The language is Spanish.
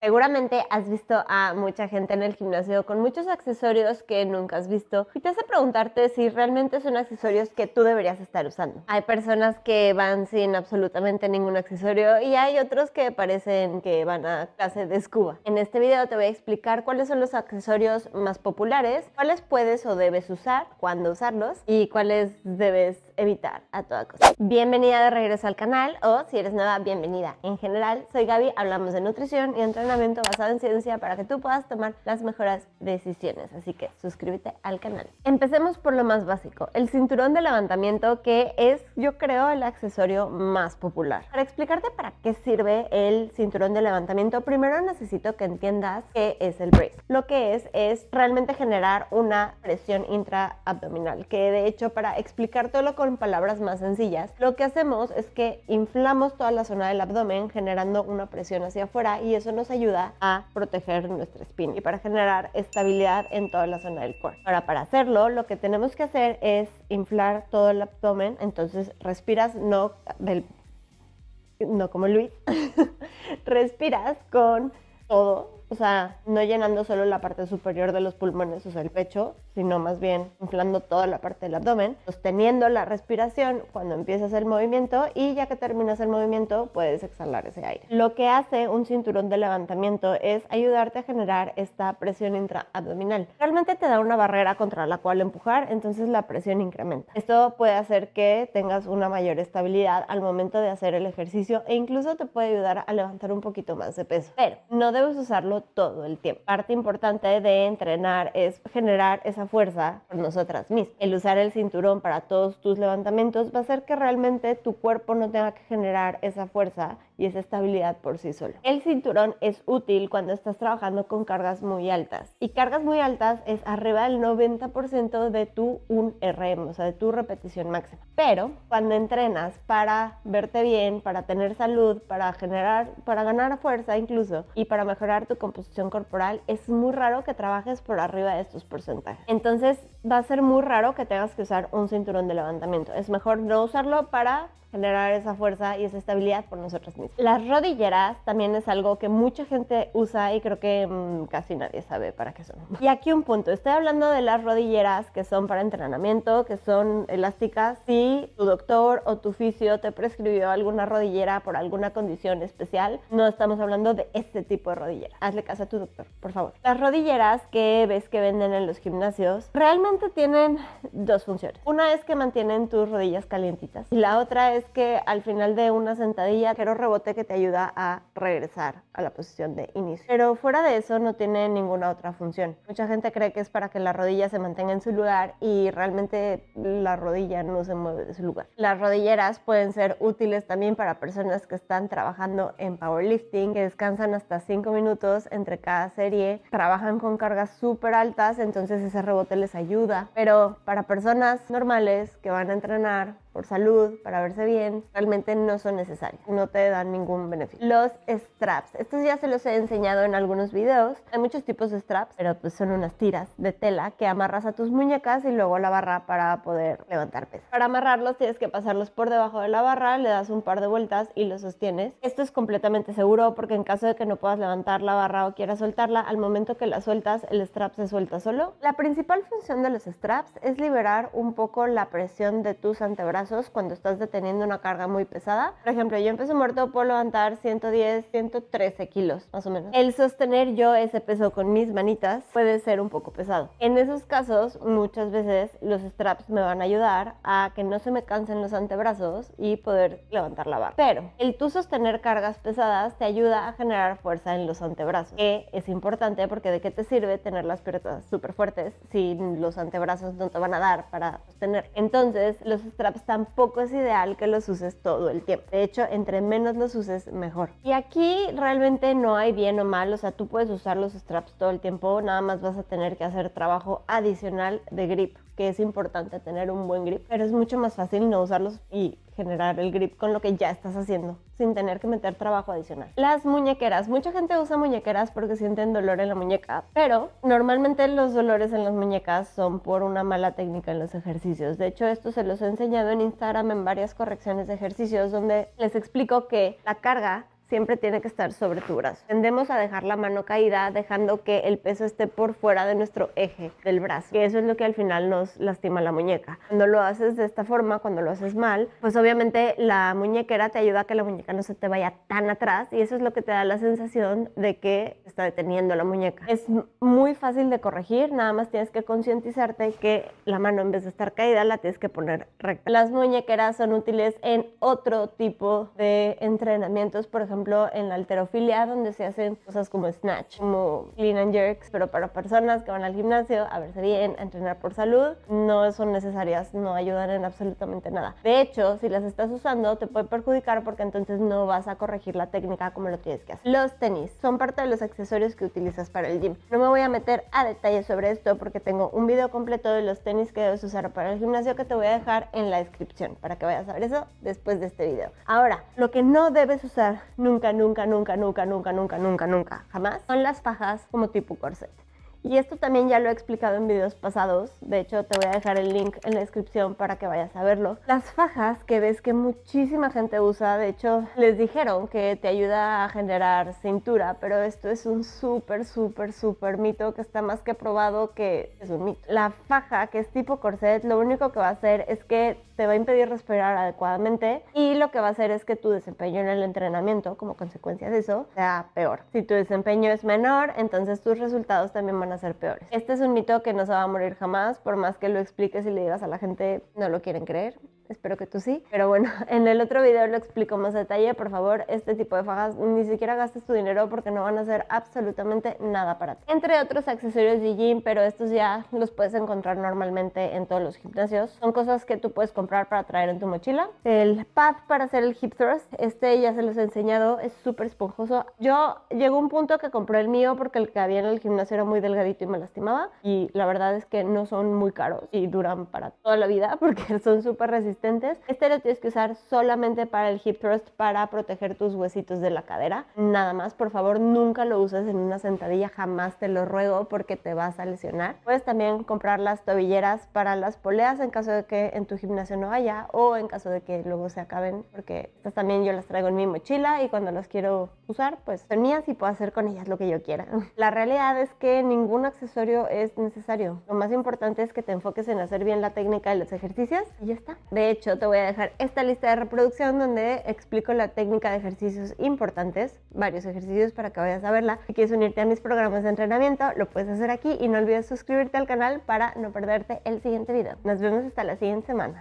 Seguramente has visto a mucha gente en el gimnasio con muchos accesorios que nunca has visto y te hace preguntarte si realmente son accesorios que tú deberías estar usando. Hay personas que van sin absolutamente ningún accesorio y hay otros que parecen que van a clase de escuba. En este video te voy a explicar cuáles son los accesorios más populares, cuáles puedes o debes usar, cuándo usarlos y cuáles debes evitar a toda costa. Bienvenida de regreso al canal o si eres nueva, bienvenida. En general, soy Gaby, hablamos de nutrición y entre basado en ciencia para que tú puedas tomar las mejores decisiones. Así que suscríbete al canal. Empecemos por lo más básico, el cinturón de levantamiento que es yo creo el accesorio más popular. Para explicarte para qué sirve el cinturón de levantamiento, primero necesito que entiendas qué es el brace. Lo que es es realmente generar una presión intraabdominal, que de hecho para explicar explicártelo con palabras más sencillas, lo que hacemos es que inflamos toda la zona del abdomen generando una presión hacia afuera y eso nos ayuda ayuda a proteger nuestra espina y para generar estabilidad en toda la zona del cuerpo Ahora, para hacerlo, lo que tenemos que hacer es inflar todo el abdomen, entonces respiras no del no como Luis, respiras con todo o sea, no llenando solo la parte superior de los pulmones, o sea, el pecho, sino más bien inflando toda la parte del abdomen, sosteniendo la respiración cuando empiezas el movimiento y ya que terminas el movimiento puedes exhalar ese aire. Lo que hace un cinturón de levantamiento es ayudarte a generar esta presión intraabdominal. Realmente te da una barrera contra la cual empujar, entonces la presión incrementa. Esto puede hacer que tengas una mayor estabilidad al momento de hacer el ejercicio e incluso te puede ayudar a levantar un poquito más de peso. Pero no debes usarlo todo el tiempo. Parte importante de entrenar es generar esa fuerza por nosotras mismas. El usar el cinturón para todos tus levantamientos va a hacer que realmente tu cuerpo no tenga que generar esa fuerza y esa estabilidad por sí solo. El cinturón es útil cuando estás trabajando con cargas muy altas y cargas muy altas es arriba del 90% de tu 1RM, o sea, de tu repetición máxima. Pero cuando entrenas para verte bien, para tener salud, para generar, para ganar fuerza incluso y para mejorar tu composición corporal, es muy raro que trabajes por arriba de estos porcentajes. Entonces va a ser muy raro que tengas que usar un cinturón de levantamiento. Es mejor no usarlo para generar esa fuerza y esa estabilidad por nosotros mismos. Las rodilleras también es algo que mucha gente usa y creo que mm, casi nadie sabe para qué son. Y aquí un punto, estoy hablando de las rodilleras que son para entrenamiento, que son elásticas. Si tu doctor o tu fisio te prescribió alguna rodillera por alguna condición especial, no estamos hablando de este tipo de rodillera. Hazle caso a tu doctor, por favor. Las rodilleras que ves que venden en los gimnasios realmente tienen dos funciones. Una es que mantienen tus rodillas calientitas y la otra es que al final de una sentadilla, quiero rebote que te ayuda a regresar a la posición de inicio. Pero fuera de eso no tiene ninguna otra función. Mucha gente cree que es para que la rodilla se mantenga en su lugar y realmente la rodilla no se mueve de su lugar. Las rodilleras pueden ser útiles también para personas que están trabajando en powerlifting, que descansan hasta 5 minutos entre cada serie, trabajan con cargas súper altas, entonces ese rebote les ayuda. Pero para personas normales que van a entrenar por salud, para verse bien, realmente no son necesarios no te dan ningún beneficio. Los straps, estos ya se los he enseñado en algunos videos, hay muchos tipos de straps, pero pues son unas tiras de tela que amarras a tus muñecas y luego la barra para poder levantar peso. Para amarrarlos tienes que pasarlos por debajo de la barra, le das un par de vueltas y los sostienes. Esto es completamente seguro porque en caso de que no puedas levantar la barra o quieras soltarla, al momento que la sueltas el strap se suelta solo. La principal función de los straps es liberar un poco la presión de tus antebrazos cuando estás deteniendo una carga muy pesada. Por ejemplo, yo empecé muerto, por levantar 110, 113 kilos, más o menos. El sostener yo ese peso con mis manitas puede ser un poco pesado. En esos casos, muchas veces los straps me van a ayudar a que no se me cansen los antebrazos y poder levantar la barra. Pero el tú sostener cargas pesadas te ayuda a generar fuerza en los antebrazos, que es importante porque de qué te sirve tener las piernas súper fuertes si los antebrazos no te van a dar para sostener. Entonces, los straps también tampoco es ideal que los uses todo el tiempo. De hecho, entre menos los uses, mejor. Y aquí realmente no hay bien o mal, o sea, tú puedes usar los straps todo el tiempo, nada más vas a tener que hacer trabajo adicional de grip que es importante tener un buen grip, pero es mucho más fácil no usarlos y generar el grip con lo que ya estás haciendo, sin tener que meter trabajo adicional. Las muñequeras. Mucha gente usa muñequeras porque sienten dolor en la muñeca, pero normalmente los dolores en las muñecas son por una mala técnica en los ejercicios. De hecho, esto se los he enseñado en Instagram en varias correcciones de ejercicios donde les explico que la carga siempre tiene que estar sobre tu brazo. Tendemos a dejar la mano caída dejando que el peso esté por fuera de nuestro eje del brazo, que eso es lo que al final nos lastima la muñeca. Cuando lo haces de esta forma, cuando lo haces mal, pues obviamente la muñequera te ayuda a que la muñeca no se te vaya tan atrás y eso es lo que te da la sensación de que está deteniendo la muñeca. Es muy fácil de corregir, nada más tienes que concientizarte que la mano en vez de estar caída la tienes que poner recta. Las muñequeras son útiles en otro tipo de entrenamientos, por ejemplo, ejemplo, en la alterofilia, donde se hacen cosas como snatch, como clean and jerks, pero para personas que van al gimnasio a verse bien, a entrenar por salud, no son necesarias, no ayudan en absolutamente nada. De hecho, si las estás usando, te puede perjudicar porque entonces no vas a corregir la técnica como lo tienes que hacer. Los tenis son parte de los accesorios que utilizas para el gym. No me voy a meter a detalles sobre esto porque tengo un video completo de los tenis que debes usar para el gimnasio que te voy a dejar en la descripción para que vayas a ver eso después de este video. Ahora, lo que no debes usar nunca, nunca, nunca, nunca, nunca, nunca, nunca, jamás, son las fajas como tipo corset. Y esto también ya lo he explicado en videos pasados, de hecho te voy a dejar el link en la descripción para que vayas a verlo. Las fajas que ves que muchísima gente usa, de hecho les dijeron que te ayuda a generar cintura, pero esto es un súper, súper, súper mito que está más que probado que es un mito. La faja que es tipo corset, lo único que va a hacer es que te va a impedir respirar adecuadamente y lo que va a hacer es que tu desempeño en el entrenamiento, como consecuencia de eso, sea peor. Si tu desempeño es menor, entonces tus resultados también van a ser peores. Este es un mito que no se va a morir jamás, por más que lo expliques y le digas a la gente, no lo quieren creer espero que tú sí. Pero bueno, en el otro video lo explico más detalle. Por favor, este tipo de fajas ni siquiera gastes tu dinero porque no van a ser absolutamente nada para ti. Entre otros accesorios de gym, pero estos ya los puedes encontrar normalmente en todos los gimnasios. Son cosas que tú puedes comprar para traer en tu mochila. El pad para hacer el hip thrust, este ya se los he enseñado, es súper esponjoso. Yo llegó un punto que compré el mío porque el que había en el gimnasio era muy delgadito y me lastimaba. Y la verdad es que no son muy caros y duran para toda la vida porque son súper resistentes este lo tienes que usar solamente para el hip thrust para proteger tus huesitos de la cadera. Nada más, por favor, nunca lo uses en una sentadilla, jamás te lo ruego porque te vas a lesionar. Puedes también comprar las tobilleras para las poleas en caso de que en tu gimnasio no haya o en caso de que luego se acaben porque estas también yo las traigo en mi mochila y cuando las quiero usar pues son mías y puedo hacer con ellas lo que yo quiera. La realidad es que ningún accesorio es necesario. Lo más importante es que te enfoques en hacer bien la técnica de los ejercicios y ya está. De hecho, te voy a dejar esta lista de reproducción donde explico la técnica de ejercicios importantes, varios ejercicios para que vayas a verla. Si quieres unirte a mis programas de entrenamiento, lo puedes hacer aquí y no olvides suscribirte al canal para no perderte el siguiente video. Nos vemos hasta la siguiente semana.